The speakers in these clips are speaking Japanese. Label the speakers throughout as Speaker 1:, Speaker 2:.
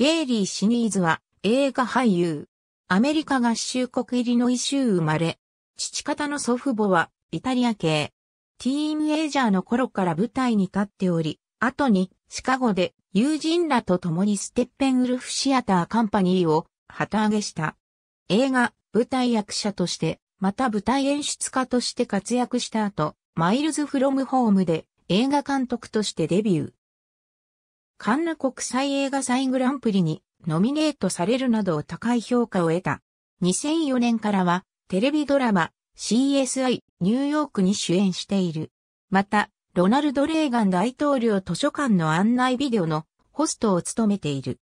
Speaker 1: ゲイリー・シニーズは映画俳優。アメリカ合衆国入りの異州生まれ。
Speaker 2: 父方の祖父母はイタリア系。ティーンエイジャーの頃から舞台に立っており、後にシカゴで友人らと共にステッペンウルフシアターカンパニーを旗揚げした。映画、舞台役者として、また舞台演出家として活躍した後、マイルズ・フロム・ホームで映画監督としてデビュー。カンヌ国際映画祭グランプリにノミネートされるなど高い評価を得た。2004年からはテレビドラマ CSI ニューヨークに主演している。また、ロナルド・レーガン大統領図書館の案内ビデオのホストを務めている。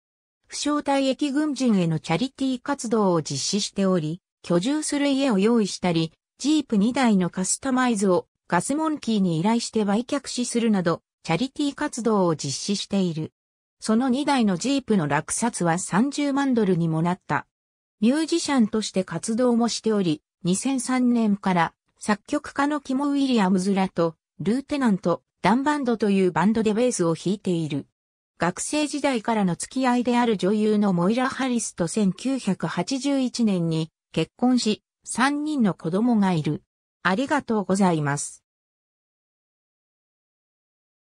Speaker 2: 負傷隊役軍人へのチャリティー活動を実施しており、居住する家を用意したり、ジープ2台のカスタマイズをガスモンキーに依頼して売却しするなど、チャリティ活動を実施している。その2台のジープの落札は30万ドルにもなった。ミュージシャンとして活動もしており、2003年から作曲家のキモ・ウィリアムズらと、ルーテナント、ダンバンドというバンドでベースを弾いている。学生時代からの付き合いである女優のモイラ・ハリスと1981年に結婚し、3人の子
Speaker 1: 供がいる。ありがとうございます。